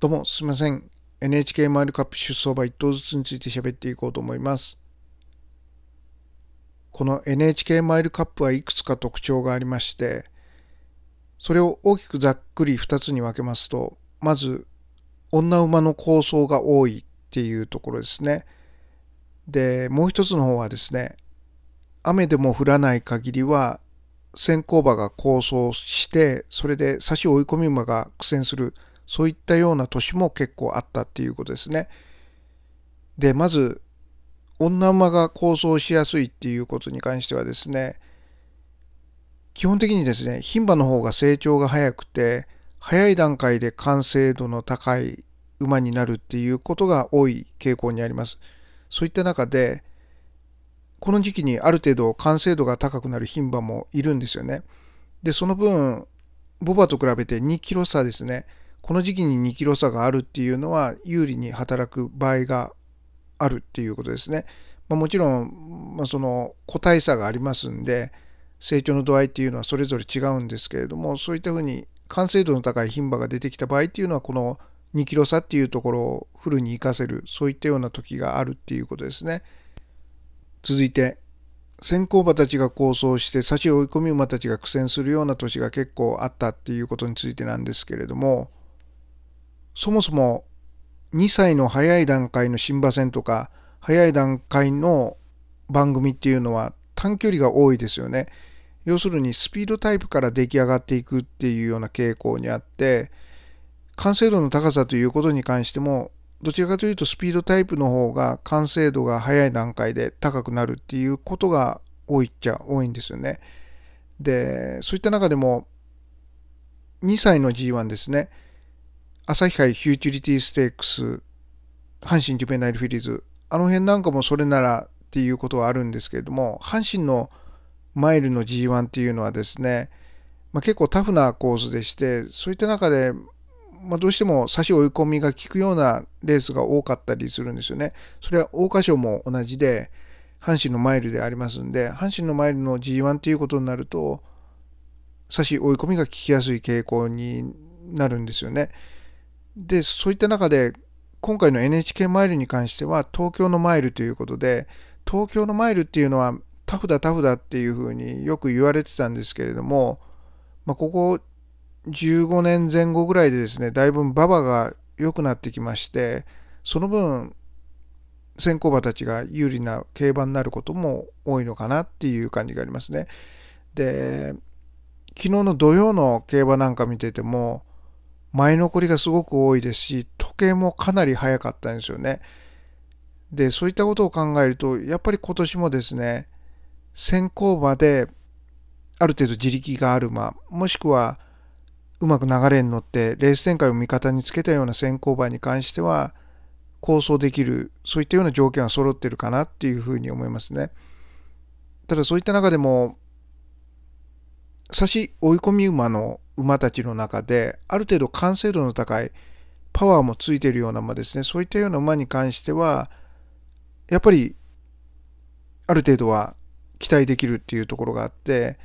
どうもすみません。NHK マイルカップ出走馬1頭ずつについて喋っていこうと思います。この NHK マイルカップはいくつか特徴がありまして、それを大きくざっくり2つに分けますと、まず、女馬の構想が多いっていうところですね。で、もう一つの方はですね、雨でも降らない限りは先行馬が構想して、それで差し追い込み馬が苦戦する。そういったような年も結構あったっていうことですね。で、まず、女馬が構想しやすいっていうことに関してはですね、基本的にですね、牝馬の方が成長が早くて、早い段階で完成度の高い馬になるっていうことが多い傾向にあります。そういった中で、この時期にある程度完成度が高くなる牝馬もいるんですよね。で、その分、ボバと比べて2キロ差ですね。この時期に2キロ差があるっていうのは有利に働く場合があるっていうことですね。まあ、もちろん、まあ、その個体差がありますんで成長の度合いっていうのはそれぞれ違うんですけれどもそういったふうに完成度の高い牝馬が出てきた場合っていうのはこの2キロ差っていうところをフルに活かせるそういったような時があるっていうことですね。続いて先行馬たちが構想して差し追い込み馬たちが苦戦するような年が結構あったっていうことについてなんですけれどもそもそも2歳の早い段階の新馬戦とか早い段階の番組っていうのは短距離が多いですよね。要するにスピードタイプから出来上がっていくっていうような傾向にあって完成度の高さということに関してもどちらかというとスピードタイプの方が完成度が早い段階で高くなるっていうことが多いっちゃ多いんですよね。でそういった中でも2歳の G1 ですね。朝日杯フューチュリティステークス、阪神ジュペナイルフィリーズ、あの辺なんかもそれならっていうことはあるんですけれども、阪神のマイルの G1 っていうのはですね、まあ、結構タフなコースでして、そういった中で、まあ、どうしても差し追い込みが効くようなレースが多かったりするんですよね。それは桜花賞も同じで、阪神のマイルでありますんで、阪神のマイルの G1 っていうことになると、差し追い込みが効きやすい傾向になるんですよね。で、そういった中で、今回の NHK マイルに関しては、東京のマイルということで、東京のマイルっていうのは、タフだタフだっていうふうによく言われてたんですけれども、まあ、ここ15年前後ぐらいでですね、だいぶ馬場が良くなってきまして、その分、先行馬たちが有利な競馬になることも多いのかなっていう感じがありますね。で、昨日の土曜の競馬なんか見てても、前残りがすごく多いですし、時計もかなり早かったんですよね。で、そういったことを考えると、やっぱり今年もですね、先行馬である程度自力がある馬、もしくはうまく流れに乗ってレース展開を味方につけたような先行馬に関しては、構想できる、そういったような条件は揃ってるかなっていうふうに思いますね。ただそういった中でも、差し追い込み馬の馬たちの中で、ある程度完成度の高いパワーもついているような馬ですね、そういったような馬に関しては、やっぱり、ある程度は期待できるっていうところがあって、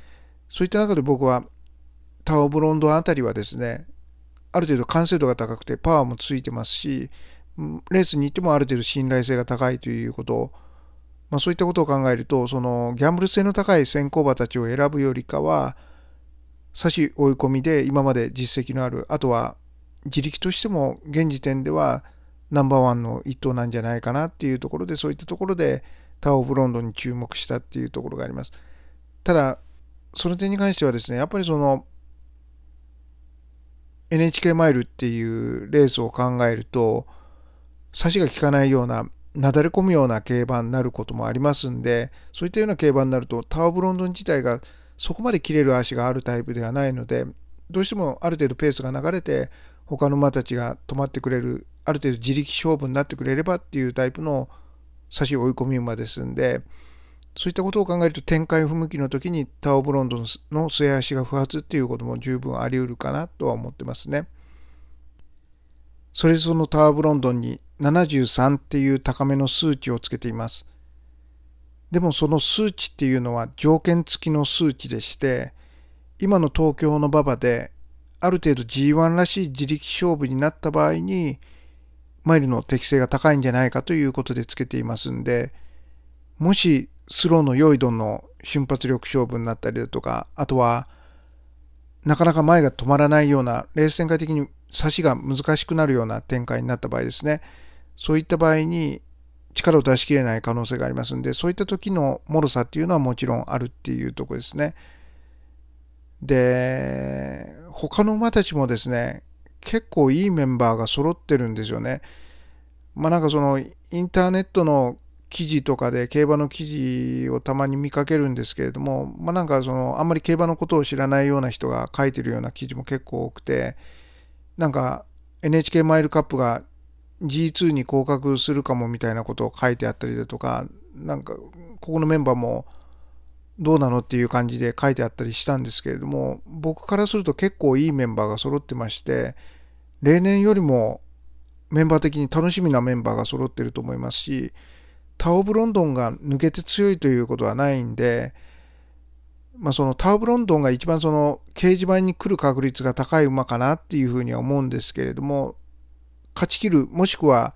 そういった中で僕は、タオブロンドあたりはですね、ある程度完成度が高くてパワーもついてますし、レースに行ってもある程度信頼性が高いということまあ、そういったことを考えると、そのギャンブル性の高い先行馬たちを選ぶよりかは、差し追い込みで今まで実績のある、あとは自力としても現時点ではナンバーワンの一頭なんじゃないかなっていうところで、そういったところでタオブロンドに注目したっていうところがあります。ただ、その点に関してはですね、やっぱりその NHK マイルっていうレースを考えると、差しが効かないような、なだれ込むような競馬になることもありますんで、そういったような競馬になると、タオブロンドン自体がそこまで切れる足があるタイプではないのでどうしてもある程度ペースが流れて他の馬たちが止まってくれるある程度自力勝負になってくれればっていうタイプの差し追い込み馬ですんでそういったことを考えると展開不向きの時にタオブロンドの末足が不発っていうことも十分ありうるかなとは思ってますね。それそのタワーブロンドンに73っていう高めの数値をつけています。でもその数値っていうのは条件付きの数値でして、今の東京の馬場である程度 G1 らしい自力勝負になった場合に、マイルの適性が高いんじゃないかということでつけていますんで、もしスローの良いドンの瞬発力勝負になったりだとか、あとは、なかなか前が止まらないような、レース展開的に差しが難しくなるような展開になった場合ですね。そういった場合に、力を出し切れない可能性がありますんで、そういった時の脆さっていうのはもちろんあるっていうとこですね。で、他の馬たちもですね、結構いいメンバーが揃ってるんですよね。まあなんかそのインターネットの記事とかで競馬の記事をたまに見かけるんですけれども、まあなんかそのあんまり競馬のことを知らないような人が書いてるような記事も結構多くて、なんか NHK マイルカップが G2 に降格するかもみたいなことを書いてあったりだとか、なんか、ここのメンバーもどうなのっていう感じで書いてあったりしたんですけれども、僕からすると結構いいメンバーが揃ってまして、例年よりもメンバー的に楽しみなメンバーが揃ってると思いますし、タオブロンドンが抜けて強いということはないんで、まあ、そのタオブロンドンが一番その掲示板に来る確率が高い馬かなっていうふうには思うんですけれども、勝ち切るもしくは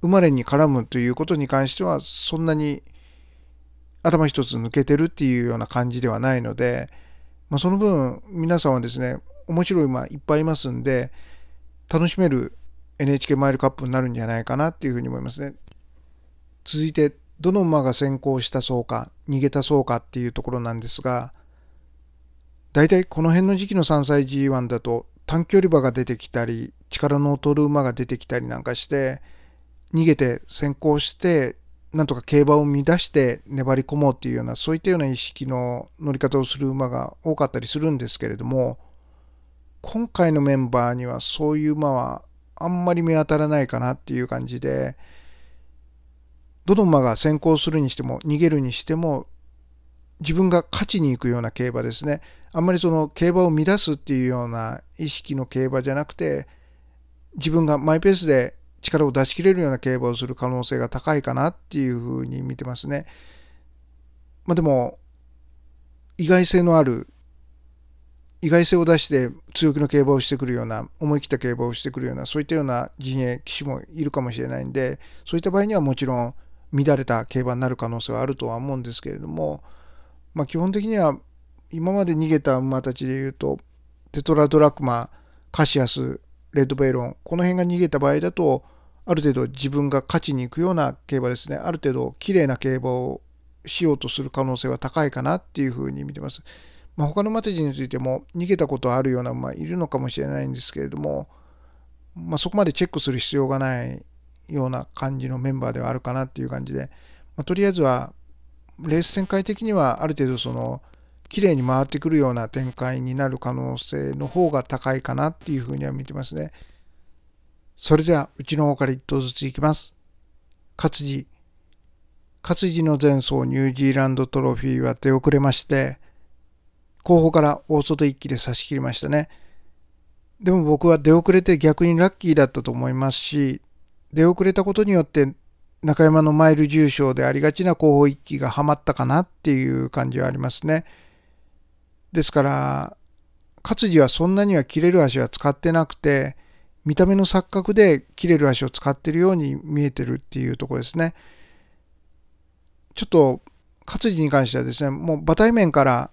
生まれに絡むということに関してはそんなに頭一つ抜けてるっていうような感じではないので、まあ、その分皆さんはですね面白い馬いっぱいいますんで楽しめる NHK マイルカップになるんじゃないかなっていうふうに思いますね。続いてどの馬が先行したそうか逃げたそうかっていうところなんですが大体この辺の時期の3歳 G1 だと短距離馬が出てきたり力の劣る馬が出てきたりなんかして逃げて先行してなんとか競馬を乱して粘り込もうっていうようなそういったような意識の乗り方をする馬が多かったりするんですけれども今回のメンバーにはそういう馬はあんまり見当たらないかなっていう感じでどの馬が先行するにしても逃げるにしても自分が勝ちに行くような競馬ですねあんまりその競馬を乱すっていうような意識の競馬じゃなくて自分がマイペースで力を出し切れるような競馬をする可能性が高いかなっていうふうに見てますね。まあでも意外性のある意外性を出して強気の競馬をしてくるような思い切った競馬をしてくるようなそういったような陣営騎手もいるかもしれないんでそういった場合にはもちろん乱れた競馬になる可能性はあるとは思うんですけれどもまあ、基本的には今まで逃げた馬たちでいうとテトラドラクマカシアスレッドベイロンこの辺が逃げた場合だとある程度自分が勝ちに行くような競馬ですねある程度綺麗な競馬をしようとする可能性は高いかなっていうふうに見てます。まあ、他の馬たちについても逃げたことあるような馬いるのかもしれないんですけれども、まあ、そこまでチェックする必要がないような感じのメンバーではあるかなっていう感じで、まあ、とりあえずはレース展開的にはある程度その綺麗に回ってくるような展開になる可能性の方が高いかなっていうふうには見てますね。それではうちの方から1頭ずついきます。勝地。勝地の前走ニュージーランドトロフィーは出遅れまして、後方から大外一気で差し切りましたね。でも僕は出遅れて逆にラッキーだったと思いますし、出遅れたことによって中山のマイル重賞でありがちな候補一揆がはまったかなっていう感じはありますね。ですから勝地はそんなには切れる足は使ってなくて見た目の錯覚で切れる足を使ってるように見えてるっていうとこですね。ちょっと勝地に関してはですねもう馬体面から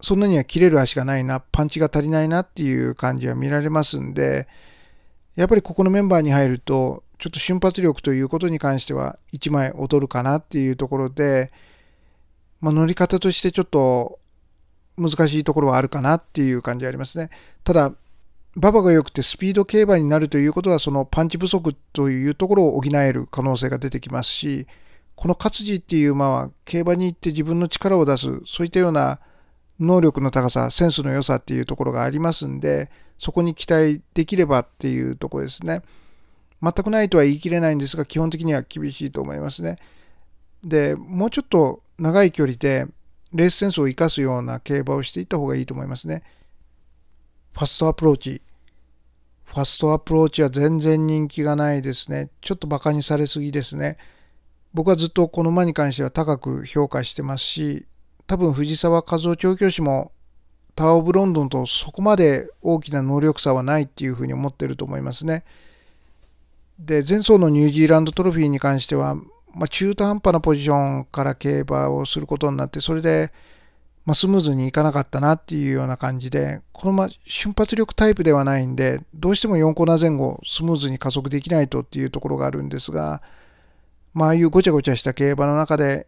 そんなには切れる足がないなパンチが足りないなっていう感じは見られますんでやっぱりここのメンバーに入るとちょっと瞬発力ということに関しては1枚劣るかなっていうところで、まあ、乗り方としてちょっと難しいところはあるかなっていう感じありますね。ただ、馬場が良くてスピード競馬になるということは、そのパンチ不足というところを補える可能性が出てきますし、この勝地っていう馬は競馬に行って自分の力を出す、そういったような能力の高さ、センスの良さっていうところがありますんで、そこに期待できればっていうところですね。全くないとは言い切れないんですが、基本的には厳しいと思いますね。で、もうちょっと長い距離で、レース戦争を生かすような競馬をしていった方がいいと思いますね。ファストアプローチ。ファストアプローチは全然人気がないですね。ちょっと馬鹿にされすぎですね。僕はずっとこの馬に関しては高く評価してますし、多分藤沢和夫調教師もタワー・オブ・ロンドンとそこまで大きな能力差はないっていうふうに思ってると思いますね。で、前走のニュージーランドトロフィーに関しては、まあ、中途半端なポジションから競馬をすることになって、それで、まあ、スムーズにいかなかったなっていうような感じで、このま瞬発力タイプではないんで、どうしても4コーナー前後、スムーズに加速できないとっていうところがあるんですが、まあ、ああいうごちゃごちゃした競馬の中で、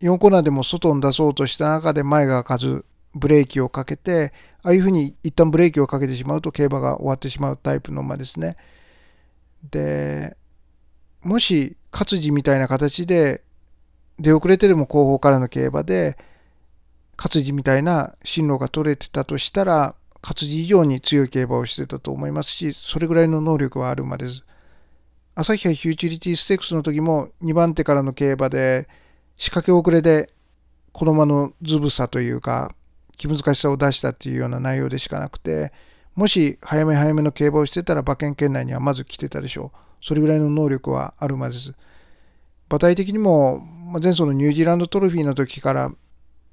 4コーナーでも外に出そうとした中で前が開かず、ブレーキをかけて、ああいうふうに一旦ブレーキをかけてしまうと競馬が終わってしまうタイプの馬ですね。で、もし勝地みたいな形で出遅れてでも後方からの競馬で勝地みたいな進路が取れてたとしたら勝地以上に強い競馬をしてたと思いますしそれぐらいの能力はあるまです。朝日杯ヒューチュリティステークスの時も2番手からの競馬で仕掛け遅れでこの馬のずぶさというか気難しさを出したっていうような内容でしかなくてもし早め早めの競馬をしてたら馬券圏内にはまず来てたでしょう。それぐらいの能力はあるまです。馬体的にも前走のニュージーランドトロフィーの時から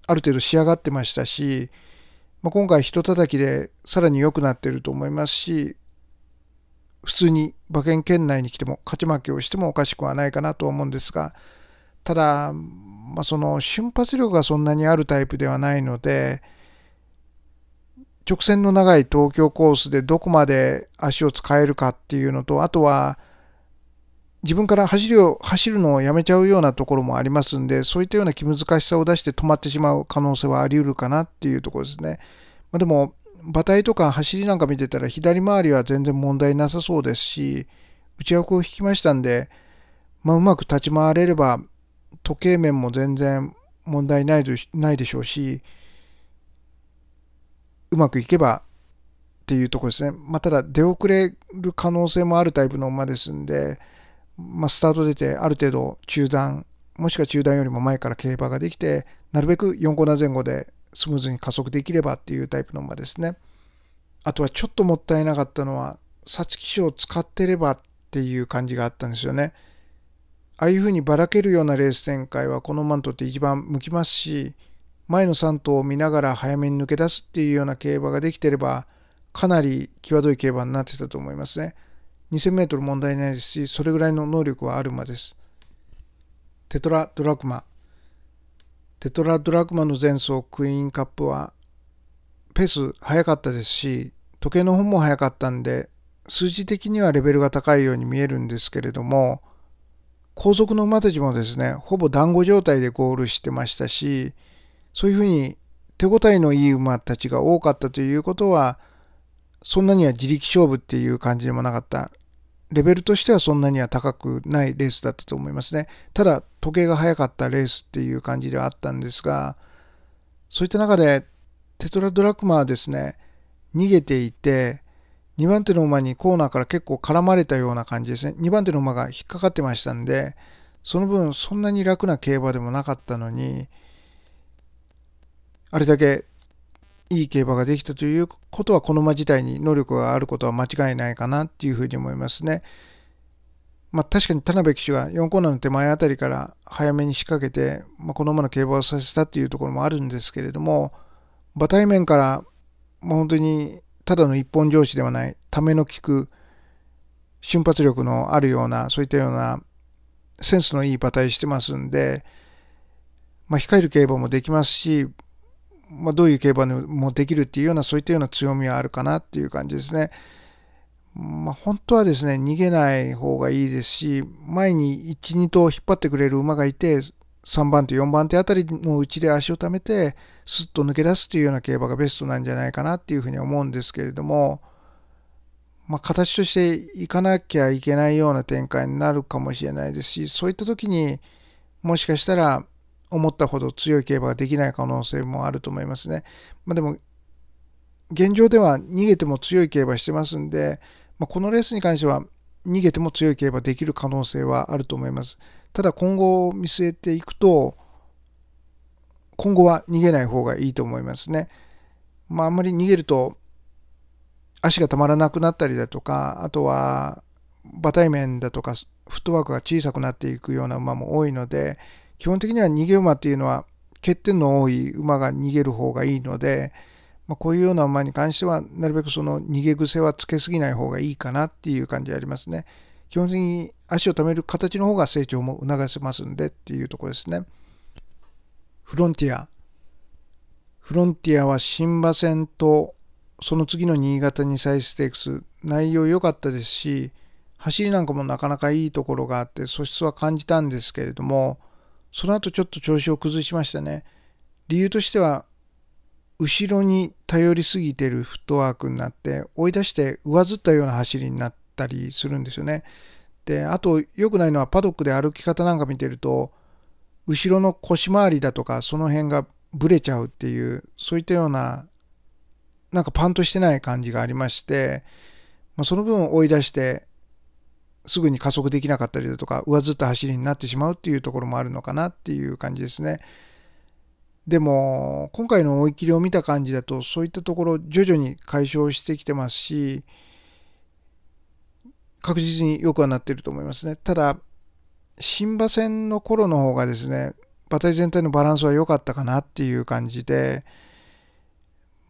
ある程度仕上がってましたし、まあ、今回人叩きでさらに良くなってると思いますし普通に馬券圏内に来ても勝ち負けをしてもおかしくはないかなと思うんですがただ、まあ、その瞬発力がそんなにあるタイプではないので直線の長い東京コースでどこまで足を使えるかっていうのと、あとは自分から走りを走るのをやめちゃうようなところもありますんで、そういったような気難しさを出して止まってしまう可能性はあり得るかなっていうところですね。まあ、でも、馬体とか走りなんか見てたら左回りは全然問題なさそうですし、内枠を引きましたんで、まあ、うまく立ち回れれば時計面も全然問題ないでしょうし、うまくいけばっていうとこですね。まあ、ただ出遅れる可能性もあるタイプの馬ですんで、まあ、スタート出てある程度中段、もしくは中段よりも前から競馬ができて、なるべく4コーナー前後でスムーズに加速できればっていうタイプの馬ですね。あとはちょっともったいなかったのは、皐月賞を使ってればっていう感じがあったんですよね。ああいうふうにばらけるようなレース展開はこの馬にとって一番向きますし、前の3頭を見ながら早めに抜け出すっていうような競馬ができてればかなり際どい競馬になってたと思いますね 2000m 問題ないですしそれぐらいの能力はある馬ですテトラドラクマテトラドラクマの前走クイーンカップはペース速かったですし時計の方も速かったんで数字的にはレベルが高いように見えるんですけれども後続の馬たちもですねほぼ団子状態でゴールしてましたしそういうふうに手応えのいい馬たちが多かったということは、そんなには自力勝負っていう感じでもなかった。レベルとしてはそんなには高くないレースだったと思いますね。ただ、時計が早かったレースっていう感じではあったんですが、そういった中で、テトラドラクマはですね、逃げていて、2番手の馬にコーナーから結構絡まれたような感じですね。2番手の馬が引っかかってましたんで、その分そんなに楽な競馬でもなかったのに、あれだけいい競馬ができたということはこの馬自体に能力があることは間違いないかなっていうふうに思いますね。まあ、確かに田辺騎手が4コーナーの手前あたりから早めに仕掛けて、まあ、この馬の競馬をさせたっていうところもあるんですけれども馬体面から、まあ、本当にただの一本上司ではないための利く瞬発力のあるようなそういったようなセンスのいい馬体してますんで、まあ、控える競馬もできますしまあ、どういう競馬にもできるっていうようなそういったような強みはあるかなっていう感じですね。まあ、本当はですね逃げない方がいいですし前に12頭引っ張ってくれる馬がいて3番手4番手あたりのうちで足を貯めてスッと抜け出すというような競馬がベストなんじゃないかなっていうふうに思うんですけれども、まあ、形としていかなきゃいけないような展開になるかもしれないですしそういった時にもしかしたら思ったほど強い競馬ができない可能性もあると思いますね。まあ、でも、現状では逃げても強い競馬してますんで、まあ、このレースに関しては逃げても強い競馬できる可能性はあると思います。ただ今後を見据えていくと、今後は逃げない方がいいと思いますね。まああんまり逃げると足が止まらなくなったりだとか、あとは馬体面だとかフットワークが小さくなっていくような馬も多いので、基本的には逃げ馬っていうのは欠点の多い馬が逃げる方がいいので、まあ、こういうような馬に関してはなるべくその逃げ癖はつけすぎない方がいいかなっていう感じありますね。基本的に足を貯める形の方が成長も促せますんでっていうとこですね。フロンティア。フロンティアは新馬戦とその次の新潟2歳ステークス内容良かったですし走りなんかもなかなかいいところがあって素質は感じたんですけれどもその後ちょっと調子を崩しましたね。理由としては、後ろに頼りすぎてるフットワークになって、追い出して上ずったような走りになったりするんですよね。で、あと良くないのはパドックで歩き方なんか見てると、後ろの腰回りだとか、その辺がブレちゃうっていう、そういったような、なんかパンとしてない感じがありまして、まあ、その分追い出してすぐに加速できなかったりだとか上ずった走りになってしまうっていうところもあるのかなっていう感じですね。でも今回の追い切りを見た感じだとそういったところ徐々に解消してきてますし確実に良くはなってると思いますね。ただ新馬戦の頃の方がですね馬体全体のバランスは良かったかなっていう感じで。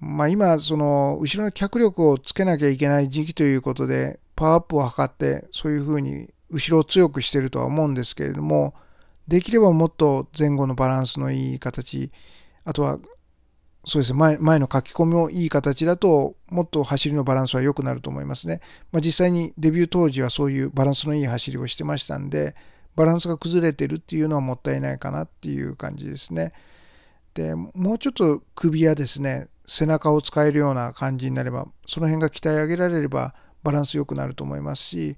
まあ、今その後ろの脚力をつけなきゃいけない時期ということでパワーアップを図ってそういうふうに後ろを強くしてるとは思うんですけれどもできればもっと前後のバランスのいい形あとはそうですね前前の書き込みもいい形だともっと走りのバランスは良くなると思いますね、まあ、実際にデビュー当時はそういうバランスのいい走りをしてましたんでバランスが崩れてるっていうのはもったいないかなっていう感じですねでもうちょっと首やですね背中を使えるような感じになればその辺が鍛え上げられればバランス良くなると思いますし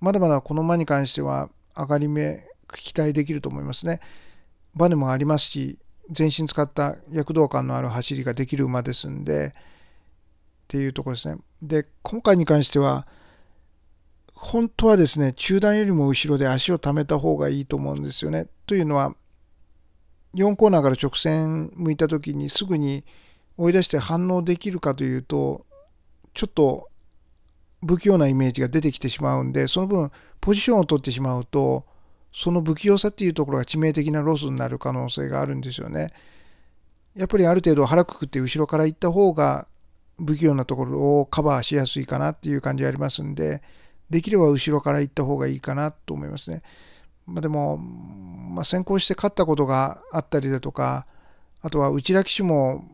まだまだこの間に関しては上がり目期待できると思いますね。バネもありますし全身使った躍動感のある走りができる馬ですんでっていうとこですね。で今回に関しては本当はですね中段よりも後ろで足をためた方がいいと思うんですよね。というのは4コーナーから直線向いた時にすぐに追い出して反応できるかというとちょっと不器用なイメージが出てきてしまうんで、その分、ポジションを取ってしまうと、その不器用さっていうところが致命的なロスになる可能性があるんですよね。やっぱりある程度腹くくって後ろから行った方が不器用なところをカバーしやすいかなっていう感じがありますんで、できれば後ろから行った方がいいかなと思いますね。まあ、でも、まあ、先行して勝ったことがあったりだとか、あとは内田騎手も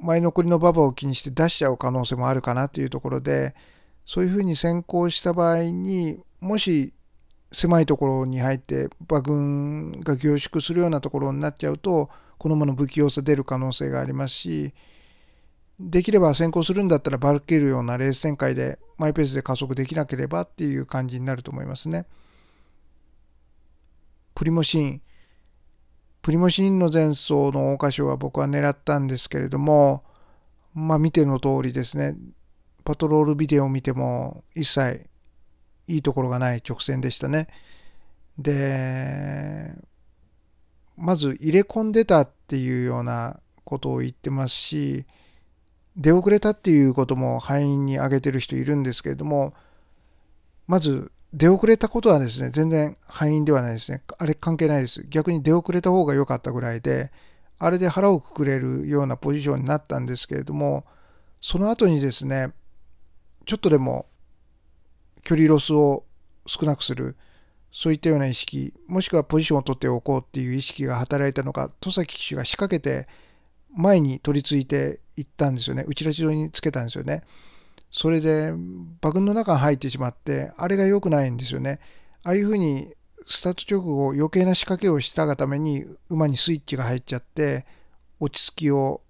前残りの馬場を気にして出しちゃう可能性もあるかなというところで、そういうふうに先行した場合にもし狭いところに入って馬群が凝縮するようなところになっちゃうとこのまま不器用さ出る可能性がありますしできれば先行するんだったらばルけるようなレース展開でマイペースで加速できなければっていう感じになると思いますね。プリモシーンプリモシーンの前走の桜花賞は僕は狙ったんですけれどもまあ見ての通りですねパトロールビデオを見ても一切いいところがない直線でしたね。で、まず入れ込んでたっていうようなことを言ってますし、出遅れたっていうことも敗因に挙げてる人いるんですけれども、まず出遅れたことはですね、全然敗因ではないですね。あれ関係ないです。逆に出遅れた方が良かったぐらいで、あれで腹をくくれるようなポジションになったんですけれども、その後にですね、ちょっとでも距離ロスを少なくするそういったような意識もしくはポジションを取っておこうっていう意識が働いたのか戸崎騎手が仕掛けて前に取り付いていったんですよね内ち出しにつけたんですよねそれで馬群の中に入ってしまってあれが良くないんですよねああいうふうにスタート直後余計な仕掛けをしたがために馬にスイッチが入っちゃって落ち着きを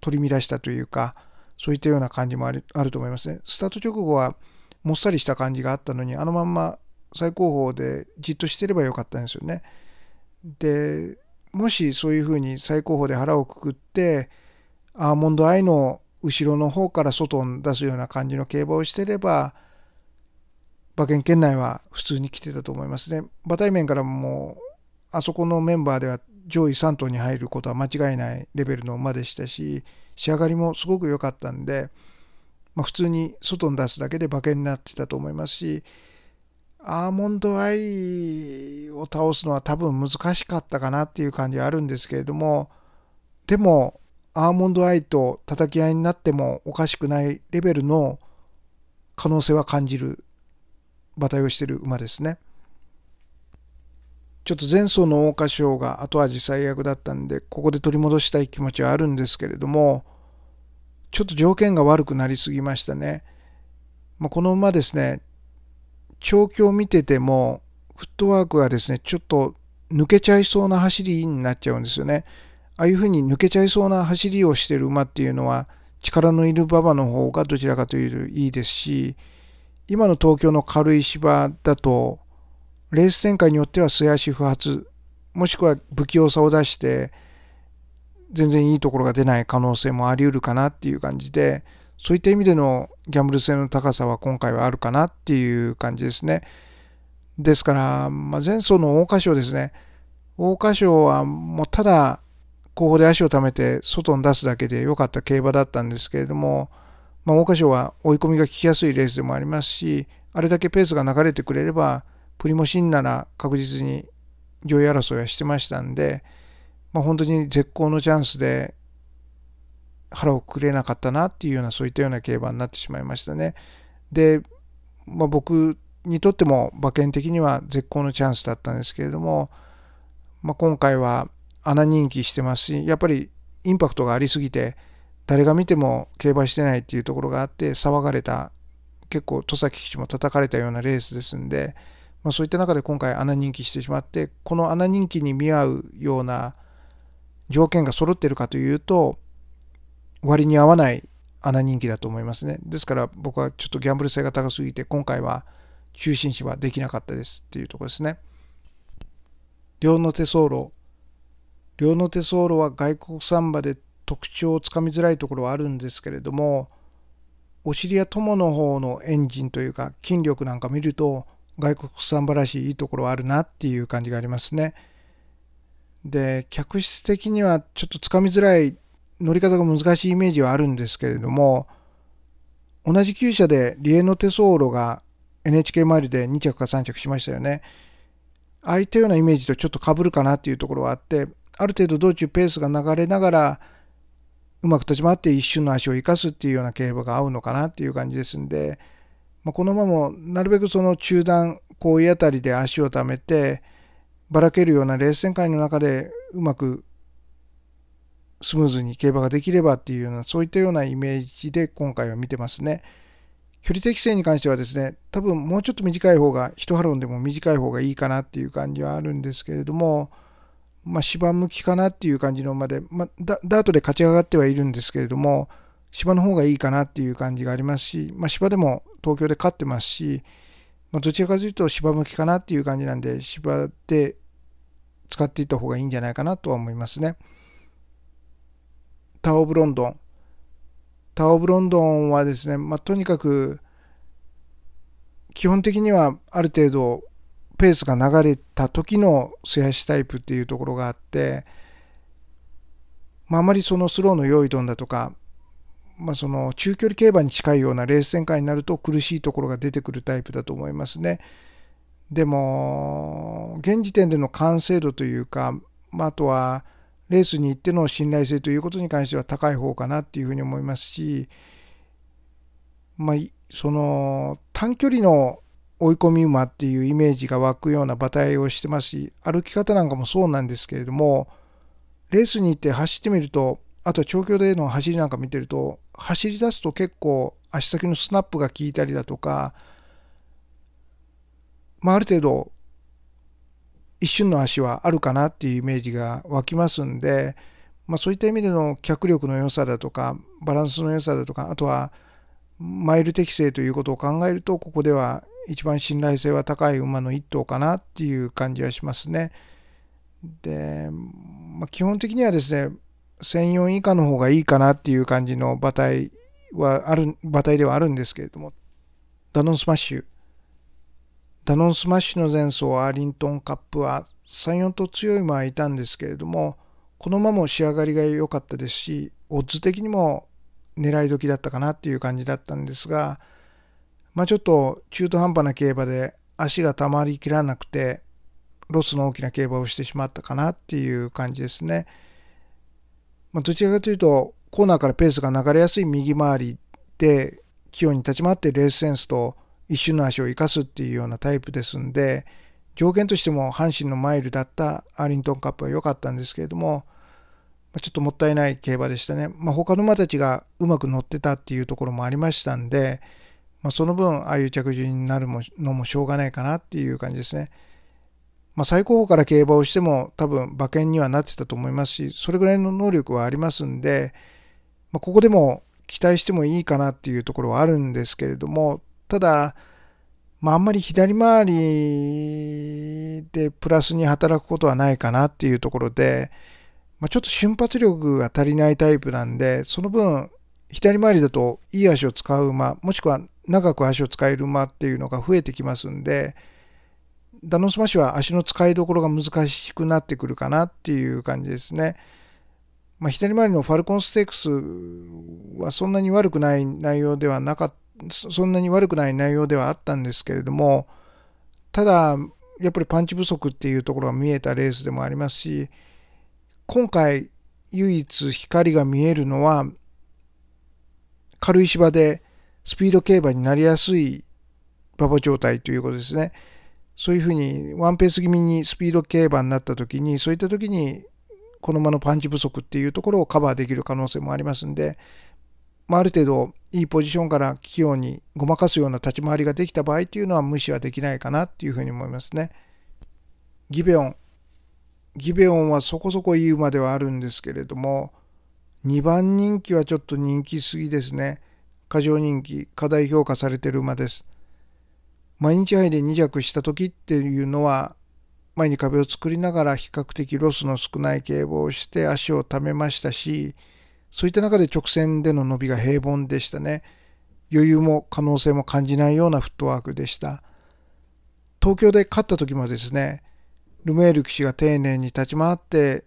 取り乱したというかそういったような感じもあるあると思いますね。スタート直後はもっさりした感じがあったのに、あのまんま最高峰でじっとしてればよかったんですよね。で、もしそういうふうに最高峰で腹をくくって、アーモンドアイの後ろの方から外に出すような感じの競馬をしてれば、馬券圏内は普通に来てたと思いますね。馬体面からもあそこのメンバーでは上位3頭に入ることは間違いないレベルの馬でしたし、仕上がりもすごく良かったんで、まあ、普通に外に出すだけで馬券になってたと思いますしアーモンドアイを倒すのは多分難しかったかなっていう感じはあるんですけれどもでもアーモンドアイと叩き合いになってもおかしくないレベルの可能性は感じる馬体をしてる馬ですね。ちょっと前走の桜花賞が後味最悪だったんで、ここで取り戻したい気持ちはあるんですけれども、ちょっと条件が悪くなりすぎましたね。まあ、この馬ですね、調教を見てても、フットワークがですね、ちょっと抜けちゃいそうな走りになっちゃうんですよね。ああいうふうに抜けちゃいそうな走りをしてる馬っていうのは、力のいる馬場の方がどちらかというといいですし、今の東京の軽い芝だと、レース展開によっては素足不発もしくは不器用さを出して全然いいところが出ない可能性もありうるかなっていう感じでそういった意味でのギャンブル性の高さは今回はあるかなっていう感じですね。ですから、まあ、前走の桜花賞ですね。桜花賞はもうただ後方で足をためて外に出すだけで良かった競馬だったんですけれども、ま桜花賞は追い込みが効きやすいレースでもありますしあれだけペースが流れてくれればプリモシンなら確実に上位争いはしてましたんで、まあ、本当に絶好のチャンスで腹をくれなかったなっていうようなそういったような競馬になってしまいましたね。で、まあ、僕にとっても馬券的には絶好のチャンスだったんですけれども、まあ、今回は穴人気してますしやっぱりインパクトがありすぎて誰が見ても競馬してないっていうところがあって騒がれた結構戸崎基地も叩かれたようなレースですんで。まあ、そういった中で今回穴人気してしまってこの穴人気に見合うような条件が揃ってるかというと割に合わない穴人気だと思いますねですから僕はちょっとギャンブル性が高すぎて今回は中心誌はできなかったですっていうとこですね両の手走路両の手走路は外国産馬で特徴をつかみづらいところはあるんですけれどもお尻や友の方のエンジンというか筋力なんか見ると外国産バしいいところはあるなっていう感じがありますね。で客室的にはちょっとつかみづらい乗り方が難しいイメージはあるんですけれども同じ旧車でリエノテソーロが NHK マイルで2着か3着しましたよね。ああいったようなイメージとちょっとかぶるかなっていうところはあってある程度道中ペースが流れながらうまく立ち回って一瞬の足を生かすっていうような競馬が合うのかなっていう感じですんで。まあ、この馬もなるべくその中段後位あたりで足をためてばらけるようなレース展開の中でうまくスムーズに競馬ができればっていうようなそういったようなイメージで今回は見てますね。距離適正に関してはですね多分もうちょっと短い方が1ハロンでも短い方がいいかなっていう感じはあるんですけれどもまあ芝向きかなっていう感じのまで、まあ、ダートで勝ち上がってはいるんですけれども芝の方がいいかなっていう感じがありますし、まあ、芝でも東京で勝ってますし、まあ、どちらかというと芝向きかなっていう感じなんで芝で使っていった方がいいんじゃないかなとは思いますね。タオブロンドン。タオブロンドンはですね、まあ、とにかく基本的にはある程度ペースが流れた時の素足タイプっていうところがあって、まあ、あまりそのスローの良いドンだとかまあ、その中距離競馬に近いようなレース展開になると苦しいところが出てくるタイプだと思いますね。でも現時点での完成度というか、まあ、あとはレースに行っての信頼性ということに関しては高い方かなっていうふうに思いますし、まあ、その短距離の追い込み馬っていうイメージが湧くような馬体をしてますし歩き方なんかもそうなんですけれどもレースに行って走ってみるとあとは調教での走りなんか見てると走り出すと結構足先のスナップが効いたりだとか、まあ、ある程度一瞬の足はあるかなっていうイメージが湧きますんで、まあ、そういった意味での脚力の良さだとかバランスの良さだとかあとはマイル適正ということを考えるとここでは一番信頼性は高い馬の1頭かなっていう感じはしますね。で、まあ、基本的にはですね1004以下の方がいいかなっていう感じの馬体はある、馬体ではあるんですけれども、ダノンスマッシュ。ダノンスマッシュの前走アーリントンカップは3、4と強い馬はいたんですけれども、この馬も仕上がりが良かったですし、オッズ的にも狙い時だったかなっていう感じだったんですが、まあ、ちょっと中途半端な競馬で足がたまりきらなくて、ロスの大きな競馬をしてしまったかなっていう感じですね。まあ、どちらかというと、コーナーからペースが流れやすい右回りで、器用に立ち回ってレースセンスと一瞬の足を生かすっていうようなタイプですんで、条件としても阪神のマイルだったアーリントンカップは良かったんですけれども、まちょっともったいない競馬でしたね。まあ、他の馬たちがうまく乗ってたっていうところもありましたんで、まあ、その分、ああいう着順になるのもしょうがないかなっていう感じですね。まあ、最高峰から競馬をしても多分馬券にはなってたと思いますし、それぐらいの能力はありますんで、まあ、ここでも期待してもいいかなっていうところはあるんですけれども、ただ、まあ、あんまり左回りでプラスに働くことはないかなっていうところで、まあ、ちょっと瞬発力が足りないタイプなんで、その分、左回りだといい足を使う馬、もしくは長く足を使える馬っていうのが増えてきますんで、ダノンスマッシュは足の使いどころが難しくなってくるかなっていう感じですね。まあ、左回りのファルコンステークスはそんなに悪くない内容ではなかったそんなに悪くない内容ではあったんですけれどもただやっぱりパンチ不足っていうところが見えたレースでもありますし今回唯一光が見えるのは軽い芝でスピード競馬になりやすい馬場状態ということですね。そういうふうにワンペース気味にスピード競馬になった時にそういった時にこの馬のパンチ不足っていうところをカバーできる可能性もありますんで、まあ、ある程度いいポジションから器用にごまかすような立ち回りができた場合っていうのは無視はできないかなっていうふうに思いますね。ギベオン。ギベオンはそこそこいい馬ではあるんですけれども2番人気はちょっと人気すぎですね。過剰人気、過大評価されてる馬です。毎日杯で2弱した時っていうのは前に壁を作りながら比較的ロスの少ない競馬をして足をためましたしそういった中で直線での伸びが平凡でしたね余裕も可能性も感じないようなフットワークでした東京で勝った時もですねルメール騎士が丁寧に立ち回って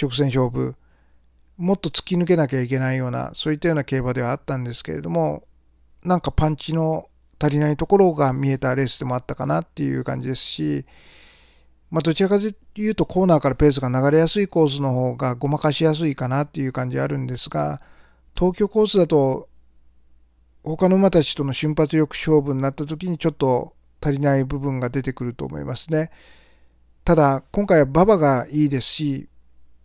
直線勝負もっと突き抜けなきゃいけないようなそういったような競馬ではあったんですけれどもなんかパンチの足りないところが見えたレースでもあったかなっていう感じですし、まあ、どちらかというとコーナーからペースが流れやすいコースの方がごまかしやすいかなっていう感じあるんですが、東京コースだと他の馬たちとの瞬発力勝負になった時にちょっと足りない部分が出てくると思いますね。ただ、今回は馬場がいいですし、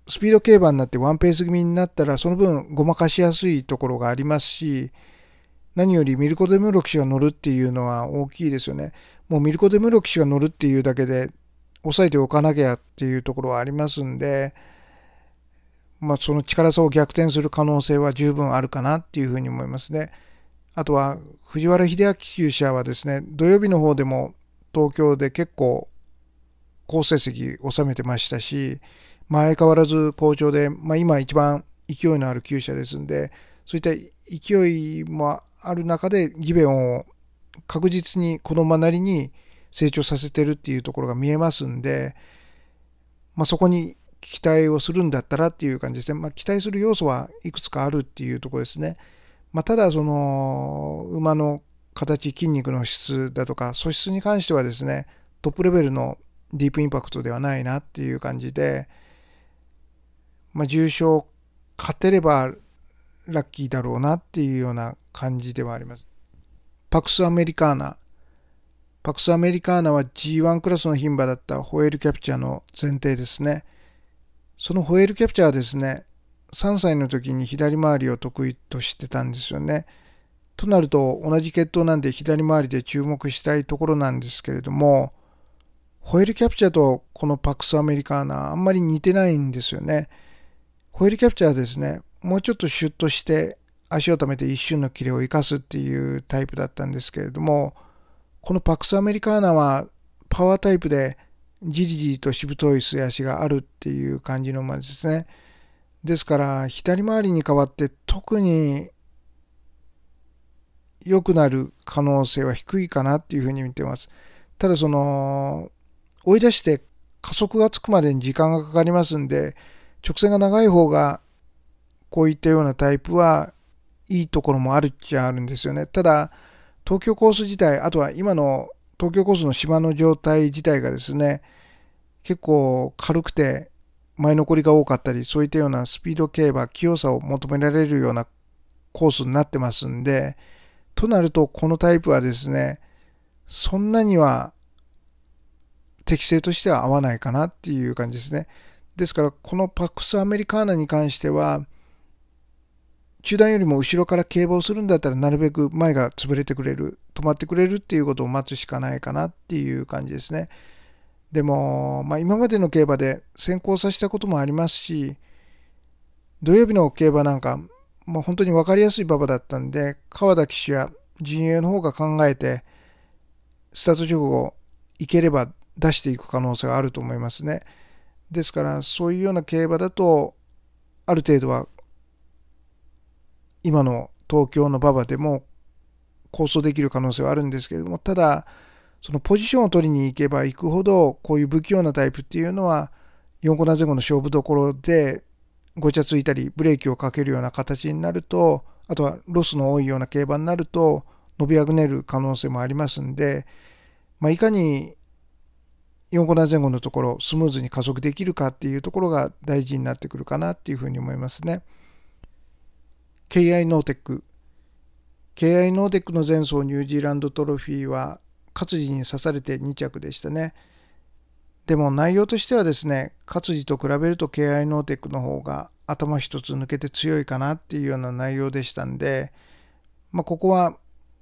スピード競馬になってワンペース気味になったら、その分ごまかしやすいところがありますし、何よりミルコ・デムロキ氏が乗るっていうのは大きいですよね。もうミルコ・デムロキ氏が乗るっていうだけで、抑えておかなきゃっていうところはありますんで、まあ、その力差を逆転する可能性は十分あるかなっていうふうに思いますね。あとは藤原秀明厩舎はですね、土曜日の方でも東京で結構好成績収めてましたし、まあ、相変わらず好調で、まあ、今一番勢いのある厩舎ですんで、そういった勢いもある中でギベオンを確実に子供なりに成長させてるっていうところが見えますんで、まあ、そこに期待をするんだったらっていう感じですね、まあ、期待する要素はいくつかあるっていうところですね、まあ、ただその馬の形筋肉の質だとか素質に関してはですねトップレベルのディープインパクトではないなっていう感じで、まあ、重賞勝てればラッキーだろうなっていうような感じではあります。パクス・アメリカーナ。パクス・アメリカーナは G1 クラスの牝馬だったホエールキャプチャーの前提ですね。そのホエールキャプチャーはですね、3歳の時に左回りを得意としてたんですよね。となると同じ血統なんで左回りで注目したいところなんですけれども、ホエールキャプチャーとこのパクス・アメリカーナあんまり似てないんですよね。ホエールキャプチャーはですね、もうちょっとシュッとして足を止めて一瞬のキレを生かすっていうタイプだったんですけれどもこのパクス・アメリカーナはパワータイプでじりじりとしぶとい素足があるっていう感じの馬ですねですから左回りに代わって特に良くなる可能性は低いかなっていうふうに見てますただその追い出して加速がつくまでに時間がかかりますんで直線が長い方がこういったようなタイプはいいところもあるっちゃあるんですよね。ただ、東京コース自体、あとは今の東京コースの島の状態自体がですね、結構軽くて前残りが多かったり、そういったようなスピード競馬、器用さを求められるようなコースになってますんで、となるとこのタイプはですね、そんなには適性としては合わないかなっていう感じですね。ですから、このパックスアメリカーナに関しては、中段よりも後ろから警棒するんだったらなるべく前が潰れてくれる止まってくれるっていうことを待つしかないかなっていう感じですねでも、まあ、今までの競馬で先行させたこともありますし土曜日の競馬なんか、もう本当に分かりやすい馬場だったんで川田騎手や陣営の方が考えてスタート直後いければ出していく可能性があると思いますねですからそういうような競馬だとある程度は今の東京の馬場でも構想できる可能性はあるんですけれども、ただ、そのポジションを取りに行けば行くほど、こういう不器用なタイプっていうのは、4コーナー前後の勝負どころで、ごちゃついたり、ブレーキをかけるような形になると、あとはロスの多いような競馬になると、伸びあぐねる可能性もありますんで、まあ、いかに4コーナー前後のところ、スムーズに加速できるかっていうところが大事になってくるかなっていうふうに思いますね。KI ノーテック KI ノーテックの前走ニュージーランドトロフィーは勝地に刺されて2着でしたねでも内容としてはですね勝地と比べると KI ノーテックの方が頭一つ抜けて強いかなっていうような内容でしたんで、まあ、ここは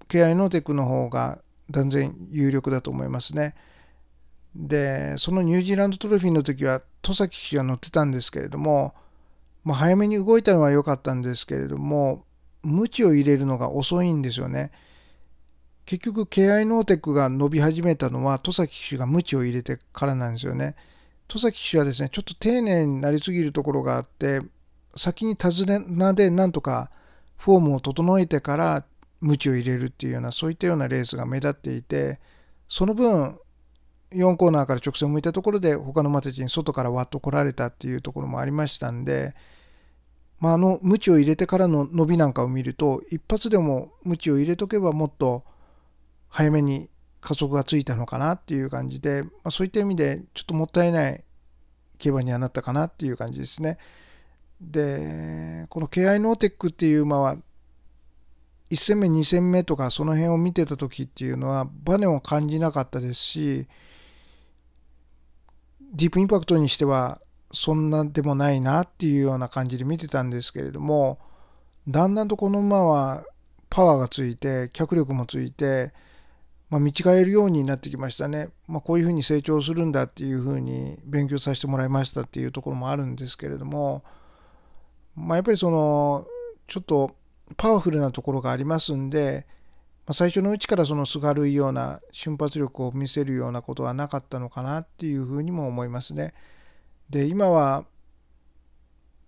KI ノーテックの方が断然有力だと思いますね。でそのニュージーランドトロフィーの時は戸崎騎手が乗ってたんですけれどもまあ、早めに動いたのは良かったんですけれども、無知を入れるのが遅いんですよね。結局、敬愛ノーテックが伸び始めたのは、戸崎騎手が無知を入れてからなんですよね。戸崎騎手はですね、ちょっと丁寧になりすぎるところがあって、先に手綱でなんとかフォームを整えてから無知を入れるっていうような、そういったようなレースが目立っていて、その分、4コーナーから直線を向いたところで他の馬たちに外からわっと来られたっていうところもありましたんで、まあ、あの無知を入れてからの伸びなんかを見ると一発でも無知を入れとけばもっと早めに加速がついたのかなっていう感じで、まあ、そういった意味でちょっともったいない競馬にはなったかなっていう感じですね。でこのケアイノーテックっていう馬は1戦目2戦目とかその辺を見てた時っていうのはバネを感じなかったですしディープインパクトにしてはそんなでもないなっていうような感じで見てたんですけれどもだんだんとこの馬はパワーがついて脚力もついて、まあ、見違えるようになってきましたね、まあ、こういうふうに成長するんだっていうふうに勉強させてもらいましたっていうところもあるんですけれども、まあ、やっぱりそのちょっとパワフルなところがありますんでまあ、最初のうちからそのすがるいような瞬発力を見せるようなことはなかったのかなっていうふうにも思いますね。で今は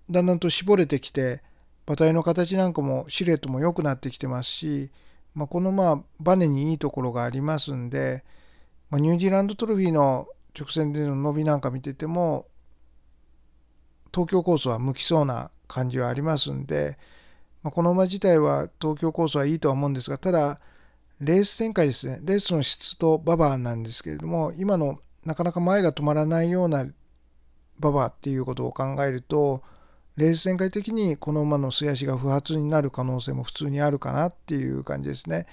だんだんと絞れてきて馬体の形なんかもシルエットも良くなってきてますし、まあ、このまあバネにいいところがありますんで、まあ、ニュージーランドトロフィーの直線での伸びなんか見てても東京コースは向きそうな感じはありますんで、まあ、この馬自体は東京コースはいいとは思うんですがただレース展開ですね、レースの質とババアなんですけれども、今のなかなか前が止まらないようなババアっていうことを考えると、レース展開的にこの馬の素足が不発になる可能性も普通にあるかなっていう感じですね。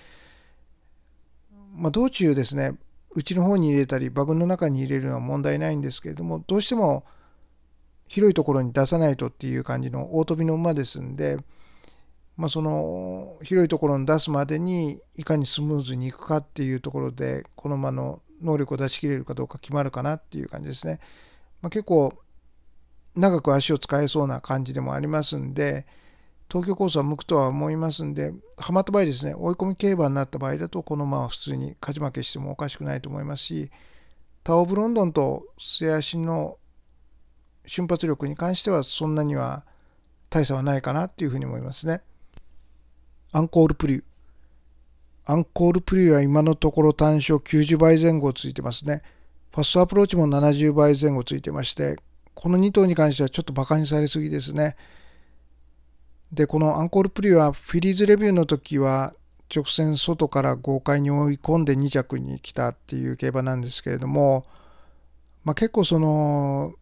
まあ、道中ですね、うちの方に入れたり、馬群の中に入れるのは問題ないんですけれども、どうしても広いところに出さないとっていう感じの大飛びの馬ですんで、まあ、その広いところに出すまでにいかにスムーズにいくかっていうところでこの馬の能力を出し切れるかどうか決まるかなっていう感じですね。まあ、結構長く足を使えそうな感じでもありますんで東京コースは向くとは思いますんではまった場合ですね追い込み競馬になった場合だとこの馬は普通に勝ち負けしてもおかしくないと思いますしタオブロンドンと末足の瞬発力に関してはそんなには大差はないかなっていうふうに思いますね。アンコールプリュー。アンコールプリューは今のところ単勝90倍前後ついてますね。ファストアプローチも70倍前後ついてまして、この2頭に関してはちょっと馬鹿にされすぎですね。で、このアンコールプリューはフィリーズレビューの時は直線外から豪快に追い込んで2着に来たっていう競馬なんですけれども、まあ、結構その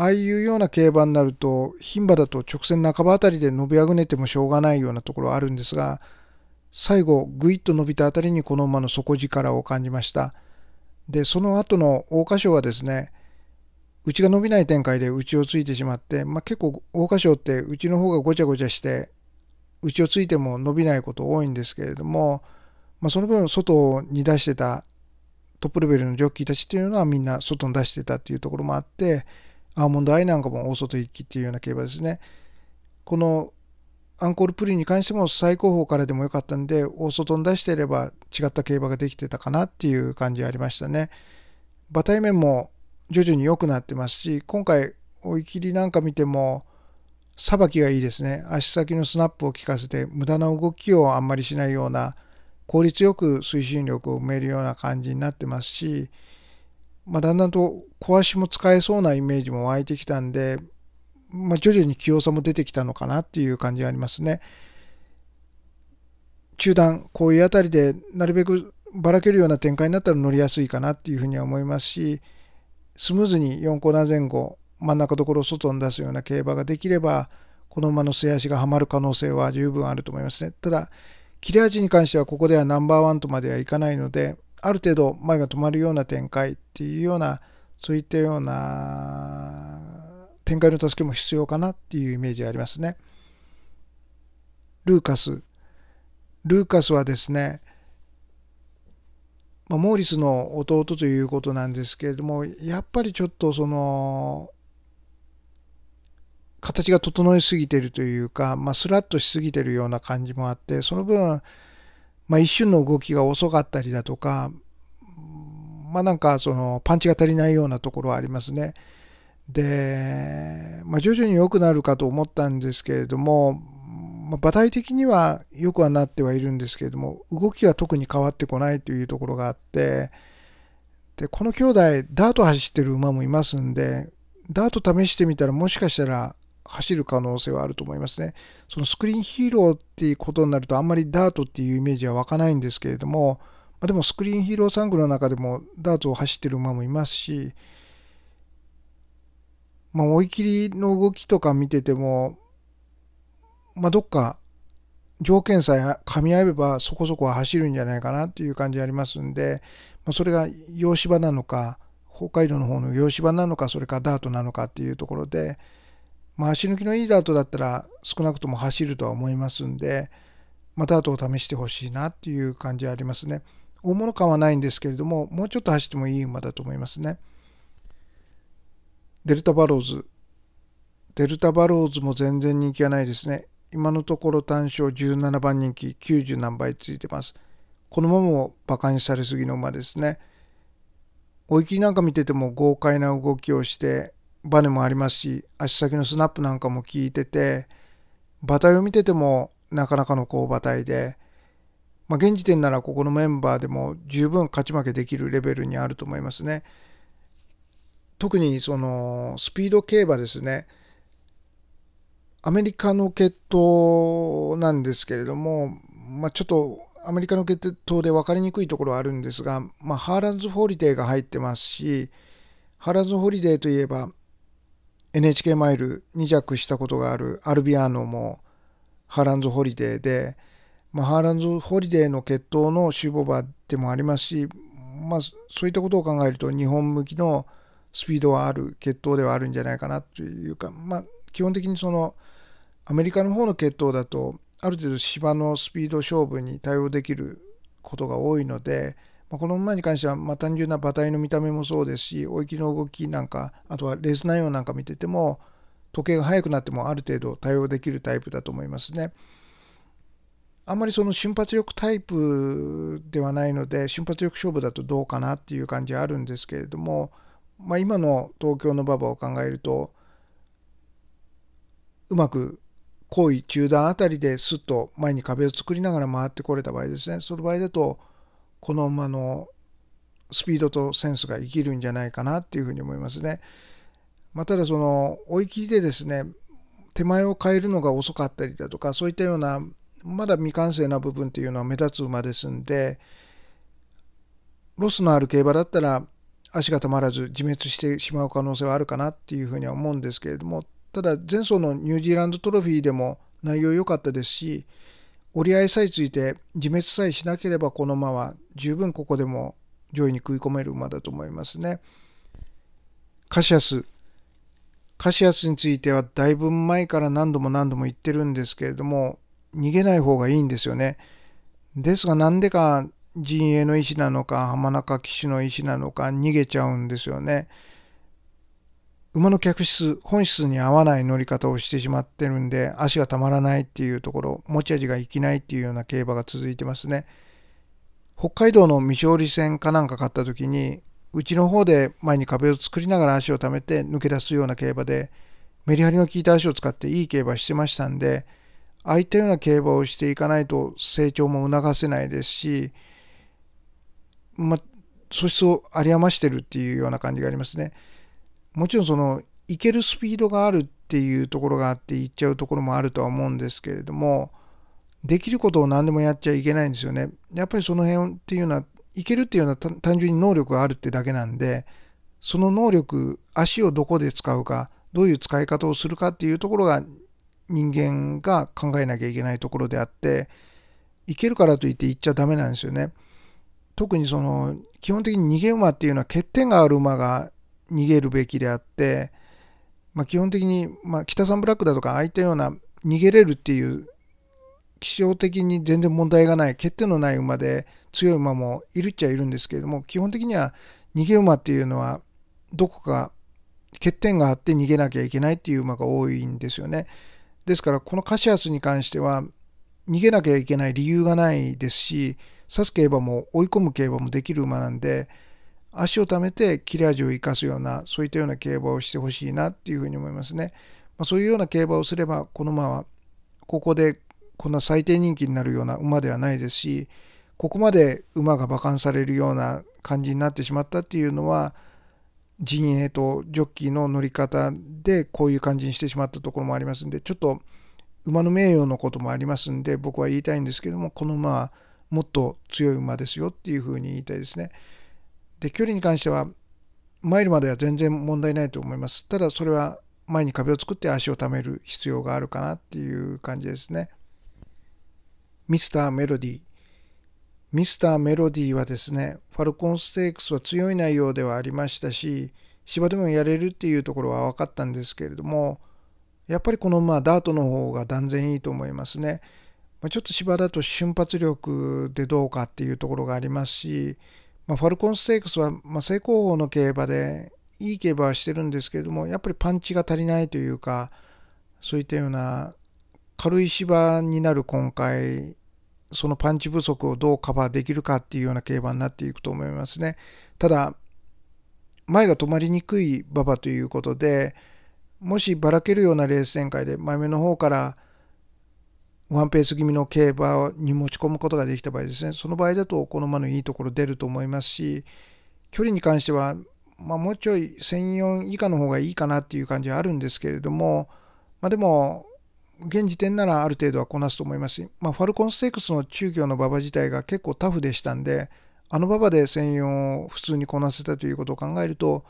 ああいうような競馬になると、牝馬だと直線半ばあたりで伸びあぐねてもしょうがないようなところはあるんですが、最後、ぐいっと伸びたあたりにこの馬の底力を感じました。で、その後の桜花賞はですね、うちが伸びない展開でうちをついてしまって、まあ、結構桜花賞ってうちの方がごちゃごちゃして、うちをついても伸びないこと多いんですけれども、まあ、その分外に出してたトップレベルのジョッキーたちっていうのはみんな外に出してたっていうところもあって、アーモンドアイなんかも大外行きっていうような競馬ですね。このアンコールプリンに関しても最高峰からでもよかったんで、大外に出していれば違った競馬ができてたかなっていう感じありましたね。馬体面も徐々に良くなってますし、今回追い切りなんか見ても、さばきがいいですね。足先のスナップを効かせて、無駄な動きをあんまりしないような、効率よく推進力を埋めるような感じになってますし、まあ、だんだんと小足も使えそうなイメージも湧いてきたんで、まあ、徐々に器用さも出てきたのかなっていう感じがありますね。中段、こういうあたりでなるべくばらけるような展開になったら乗りやすいかなっていうふうには思いますし、スムーズに4コーナー前後、真ん中どころを外に出すような競馬ができれば、この馬の末足がはまる可能性は十分あると思いますね。ただ、切れ味に関してはここではナンバーワンとまではいかないので、ある程度前が止まるような展開っていうようなそういったような展開の助けも必要かなっていうイメージありますね。ルーカス。ルーカスはですね、まあ、モーリスの弟ということなんですけれども、やっぱりちょっとその、形が整いすぎてるというか、まあ、スラッとしすぎてるような感じもあって、その分、まあ、一瞬の動きが遅かったりだとか、まあ、なんかそのパンチが足りないようなところはありますね。で、まあ、徐々に良くなるかと思ったんですけれども、まあ、馬体的には良くはなってはいるんですけれども動きが特に変わってこないというところがあってでこの兄弟ダート走ってる馬もいますんでダート試してみたらもしかしたら走る可能性はあると思いますね。そのスクリーンヒーローっていうことになるとあんまりダートっていうイメージは湧かないんですけれども、まあ、でもスクリーンヒーローサングルの中でもダートを走ってる馬もいますし、まあ、追い切りの動きとか見てても、まあ、どっか条件さえ噛み合えばそこそこは走るんじゃないかなっていう感じありますんで、まあ、それが洋芝なのか北海道の方の洋芝なのかそれかダートなのかっていうところで、まあ、足抜きのいいダートだったら少なくとも走るとは思いますんで、まあ、ダートを試してほしいなっていう感じはありますね。大物感はないんですけれども、もうちょっと走ってもいい馬だと思いますね。デルタバローズ。デルタバローズも全然人気がないですね。今のところ単勝17番人気90何倍ついてます。このままも馬鹿にされすぎの馬ですね。追い切りなんか見てても豪快な動きをしてバネもありますし、足先のスナップなんかも効いてて、馬体を見ててもなかなかの好馬体で、まあ、現時点ならここのメンバーでも十分勝ち負けできるレベルにあると思いますね。特にそのスピード競馬ですね。アメリカの血統なんですけれども、まあ、ちょっとアメリカの血統で分かりにくいところはあるんですが、まあ、ハーランズ・ホリデーが入ってますし、ハーランズ・ホリデーといえば、NHK マイル2着したことがあるアルビアーノもハーランズ・ホリデーで、まあ、ハーランズ・ホリデーの決闘のシューボバーでもありますし、まあ、そういったことを考えると日本向きのスピードはある決闘ではあるんじゃないかなというか、まあ、基本的にそのアメリカの方の決闘だとある程度芝のスピード勝負に対応できることが多いので、まこの馬に関しては、ま単純な馬体の見た目もそうですし追い切りの動きなんかあとはレース内容なんか見てても時計が速くなってもある程度対応できるタイプだと思いますね。あんまりその瞬発力タイプではないので瞬発力勝負だとどうかなっていう感じはあるんですけれども、まあ、今の東京の馬場を考えるとうまく後位中段あたりですっと前に壁を作りながら回ってこれた場合ですねその場合だとこの馬のスピードとセンスが生きるんじゃないかなっていうふうに思いますね。まあ、ただその追い切りでですね手前を変えるのが遅かったりだとかそういったようなまだ未完成な部分っていうのは目立つ馬ですんでロスのある競馬だったら足がたまらず自滅してしまう可能性はあるかなっていうふうには思うんですけれどもただ前走のニュージーランドトロフィーでも内容良かったですし折り合いさえついて自滅さえしなければこの馬は十分ここでも上位に食い込める馬だと思いますね。カシアス。カシアスについてはだいぶ前から何度も何度も言ってるんですけれども逃げない方がいいんですよね。ですがなんでか陣営の意思なのか浜中騎手の意思なのか逃げちゃうんですよね。馬の客室、本質に合わない乗り方をしてしまってるんで、足がたまらないっていうところ、持ち味が生きないっていうような競馬が続いてますね。北海道の未勝利戦かなんか買った時に、うちの方で前に壁を作りながら足をためて抜け出すような競馬で、メリハリの効いた足を使っていい競馬してましたんで、ああいったような競馬をしていかないと成長も促せないですし、ま、素質を有り余してるっていうような感じがありますね。もちろんその行けるスピードがあるっていうところがあって行っちゃうところもあるとは思うんですけれどもできることを何でもやっちゃいけないんですよね。やっぱりその辺っていうのはいけるっていうのは単純に能力があるってだけなんでその能力足をどこで使うかどういう使い方をするかっていうところが人間が考えなきゃいけないところであっていけるからといって行っちゃダメなんですよね。特にその基本的に逃げ馬っていうのは欠点がある馬が逃げるべきであって、まあ、基本的に、まあ、北サンブラックだとかああいったような逃げれるっていう気象的に全然問題がない欠点のない馬で強い馬もいるっちゃいるんですけれども基本的には逃げ馬っていうのはどこか欠点があって逃げなきゃいけないっていう馬が多いんですよね。ですからこのカシアスに関しては逃げなきゃいけない理由がないですし指す競馬も追い込む競馬もできる馬なんで足を貯めて切れ味を生かすようなそういったような競馬をしてほしいなっていうふうに思いますね。まあ、そういうような競馬をすればこの馬はここでこんな最低人気になるような馬ではないですしここまで馬が馬鹿されるような感じになってしまったっていうのは陣営とジョッキーの乗り方でこういう感じにしてしまったところもありますんでちょっと馬の名誉のこともありますんで僕は言いたいんですけどもこの馬はもっと強い馬ですよっていうふうに言いたいですね。で、距離に関しては、マイルまでは全然問題ないと思います。ただ、それは前に壁を作って足をためる必要があるかなっていう感じですね。ミスターメロディー。ミスターメロディーはですね、ファルコンステークスは強い内容ではありましたし、芝でもやれるっていうところは分かったんですけれども、やっぱりこのまあダートの方が断然いいと思いますね。まちょっと芝だと瞬発力でどうかっていうところがありますし、まあ、ファルコンステークスは、まあ、正攻法の競馬で、いい競馬はしてるんですけれども、やっぱりパンチが足りないというか、そういったような軽い芝になる今回、そのパンチ不足をどうカバーできるかっていうような競馬になっていくと思いますね。ただ、前が止まりにくい馬場ということで、もしばらけるようなレース展開で前目の方からワンペース気味の競馬に持ち込むことができた場合ですね、その場合だとこの馬のいいところ出ると思いますし、距離に関しては、まあ、もうちょい1004以下の方がいいかなっていう感じはあるんですけれども、まあ、でも、現時点ならある程度はこなすと思いますし、まあ、ファルコンステークスの中京の馬場自体が結構タフでしたんで、あの馬場で1004を普通にこなせたということを考えると、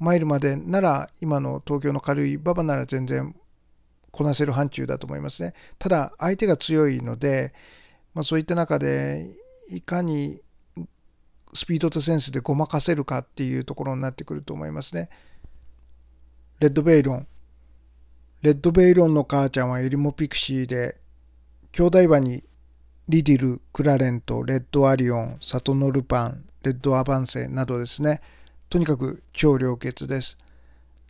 マイルまでなら今の東京の軽い馬場なら全然こなせる範疇だと思いますね。ただ相手が強いので、まあ、そういった中でいかにスピードとセンスでごまかせるかっていうところになってくると思いますね。レッドベイロン。レッドベイロンの母ちゃんはエリモピクシーで、兄弟馬にリディル、クラレント、レッドアリオン、サトノルパン、レッドアバンセなどですね。とにかく超良血です。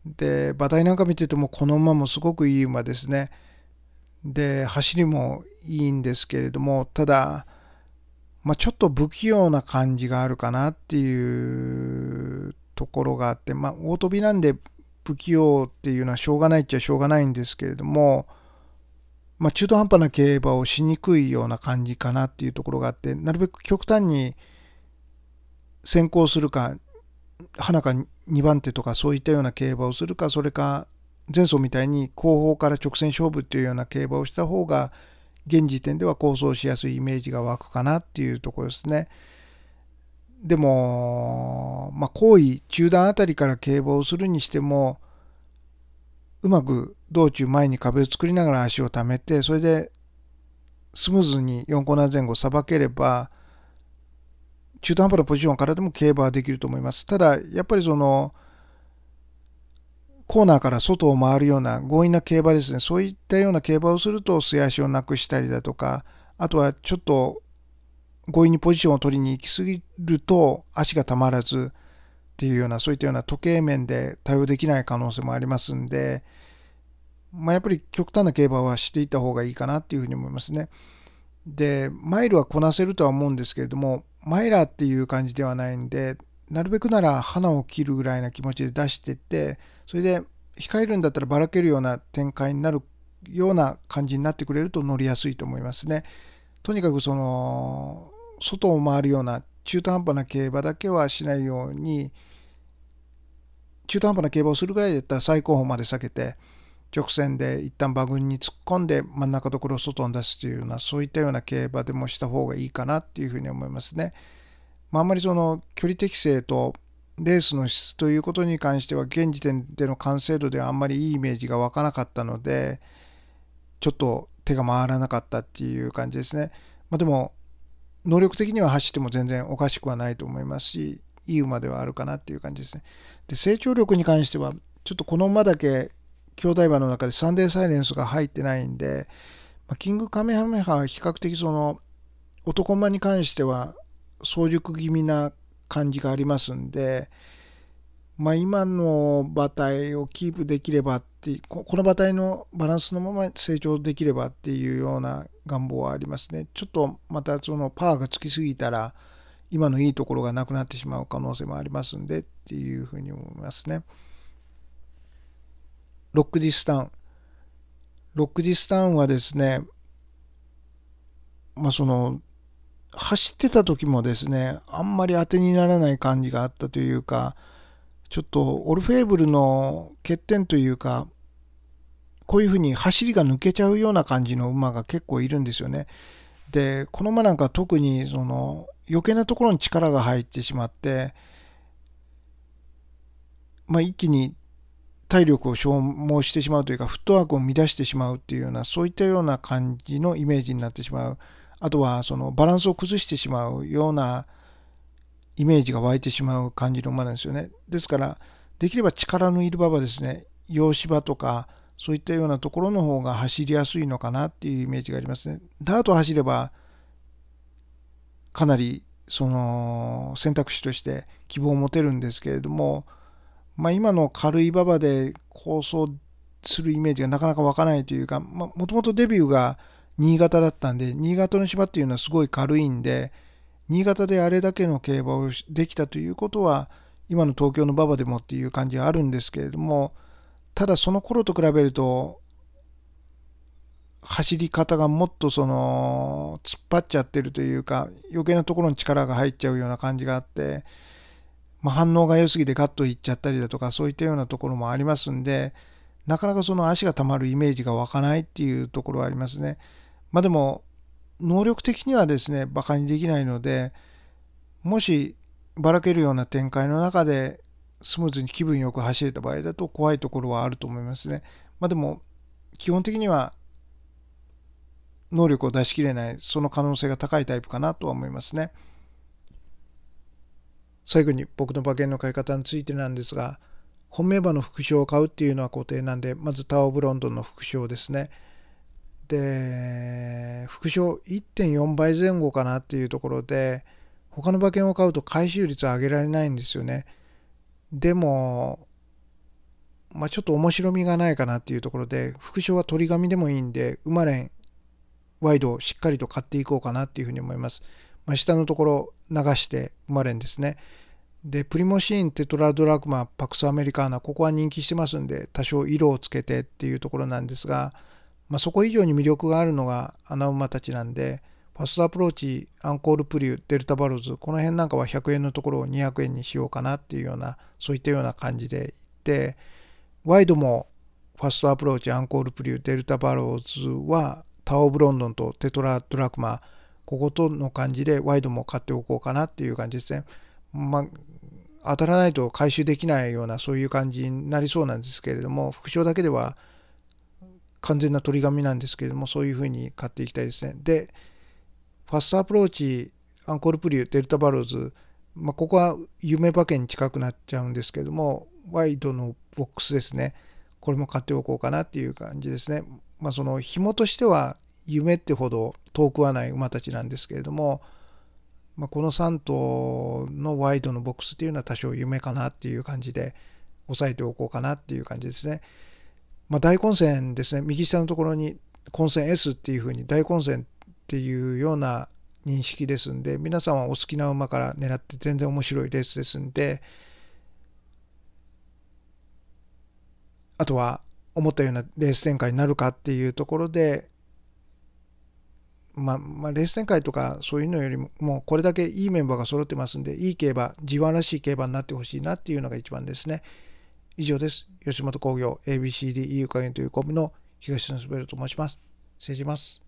で馬体なんか見ててもこの馬もすごくいい馬ですねで走りもいいんですけれどもただ、まあ、ちょっと不器用な感じがあるかなっていうところがあって、まあ、大飛びなんで不器用っていうのはしょうがないっちゃしょうがないんですけれども、まあ、中途半端な競馬をしにくいような感じかなっていうところがあってなるべく極端に先行するか花か2番手とかそういったような競馬をするかそれか前走みたいに後方から直線勝負っていうような競馬をした方が現時点では構想しやすいイメージが湧くかなっていうところですね。でも、まあ、行為中段あたりから競馬をするにしてもうまく道中前に壁を作りながら足をためてそれでスムーズに4コーナー前後さばければ中途半端なポジションからでも競馬はできると思います。ただ、やっぱりその、コーナーから外を回るような強引な競馬ですね、そういったような競馬をすると、素足をなくしたりだとか、あとはちょっと強引にポジションを取りに行き過ぎると、足がたまらずっていうような、そういったような時計面で対応できない可能性もありますんで、まあ、やっぱり極端な競馬はしていった方がいいかなっていうふうに思いますね。で、マイルはこなせるとは思うんですけれども、マイラーっていう感じではないんでなるべくなら花を切るぐらいな気持ちで出してってそれで控えるんだったらばらけるような展開になるような感じになってくれると乗りやすいと思いますね。とにかくその外を回るような中途半端な競馬だけはしないように中途半端な競馬をするぐらいだったら最高峰まで避けて。直線で一旦馬群に突っ込んで真ん中どころを外に出すというようなそういったような競馬でもした方がいいかなっていうふうに思いますね。まあ、あんまりその距離適性とレースの質ということに関しては現時点での完成度ではあんまりいいイメージが湧かなかったのでちょっと手が回らなかったっていう感じですね。まあ、でも能力的には走っても全然おかしくはないと思いますしいい馬ではあるかなっていう感じですね。で成長力に関してはちょっとこの馬だけ兄弟馬の中でサンデーサイレンスが入ってないんで、まあ、キングカメハメハは比較的その男馬に関しては早熟気味な感じがありますんで、まあ、今の馬体をキープできればってこの馬体のバランスのまま成長できればっていうような願望はありますねちょっとまたそのパワーがつきすぎたら今のいいところがなくなってしまう可能性もありますんでっていうふうに思いますね。ロックディスタン。ロックディスタンはですね、まあその、走ってた時もですね、あんまり当てにならない感じがあったというか、ちょっとオルフェーブルの欠点というか、こういうふうに走りが抜けちゃうような感じの馬が結構いるんですよね。で、この馬なんか特にその余計なところに力が入ってしまって、まあ、一気に体力を消耗してしまうというかフットワークを乱してしまうっていうようなそういったような感じのイメージになってしまうあとはそのバランスを崩してしまうようなイメージが湧いてしまう感じの馬なんですよねですからできれば力のいる馬場ですね洋芝とかそういったようなところの方が走りやすいのかなっていうイメージがありますねダート走ればかなりその選択肢として希望を持てるんですけれどもまあ、今の軽い馬場で構想するイメージがなかなか湧かないというか、もともとデビューが新潟だったんで、新潟の芝っていうのはすごい軽いんで、新潟であれだけの競馬をできたということは、今の東京の馬場でもっていう感じはあるんですけれども、ただその頃と比べると、走り方がもっとその突っ張っちゃってるというか余計なところに力が入っちゃうような感じがあってまあ、反応が良すぎてガッといっちゃったりだとかそういったようなところもありますんでなかなかその足がたまるイメージが湧かないっていうところはありますね。まあ、でも能力的にはですねバカにできないのでもしばらけるような展開の中でスムーズに気分よく走れた場合だと怖いところはあると思いますね。まあ、でも基本的には能力を出し切れないその可能性が高いタイプかなとは思いますね。最後に僕の馬券の買い方についてなんですが、本命馬の副賞を買うっていうのは固定なんで、まずタオブロンドンの副賞ですね。で、副賞1.4倍前後かなっていうところで、他の馬券を買うと回収率上げられないんですよね。でも、まあ、ちょっと面白みがないかなっていうところで、副賞は鳥紙でもいいんで、馬連、ワイドをしっかりと買っていこうかなっていうふうに思います。まあ、下のところ流して生まれんですね。で、プリモシーン、テトラドラクマ、パクスアメリカーナ、ここは人気してますんで、多少色をつけてっていうところなんですが、まあ、そこ以上に魅力があるのが穴馬たちなんで、ファストアプローチ、アンコールプリュー、デルタバローズ、この辺なんかは100円のところを200円にしようかなっていうような、そういったような感じでいって、ワイドもファストアプローチ、アンコールプリュー、デルタバローズは、タオブロンドンとテトラドラクマ、こことの感じでワイドも買っておこうかなっていう感じですね。まあ、当たらないと回収できないようなそういう感じになりそうなんですけれども、副賞だけでは完全な取り紙なんですけれども、そういうふうに買っていきたいですね。で、ファストアプローチ、アンコールプリュー、デルタバローズ、まあ、ここは夢馬券に近くなっちゃうんですけども、ワイドのボックスですね。これも買っておこうかなっていう感じですね。まあ、その紐としては夢ってほど遠くはない馬たちなんですけれども、まあ、この3頭のワイドのボックスっていうのは多少夢かなっていう感じで抑えておこうかなっていう感じですね。まあ、大混戦ですね右下のところに混戦 S っていうふうに大混戦っていうような認識ですんで皆さんはお好きな馬から狙って全然面白いレースですんであとは思ったようなレース展開になるかっていうところでまあ、まあ、レース展開とかそういうのよりも、もうこれだけいいメンバーが揃ってますんで、いい競馬、G1 らしい競馬になってほしいなっていうのが一番ですね。以上です。吉本興業 ABCD e u 加減というコンビの東野すべると申します。失礼します。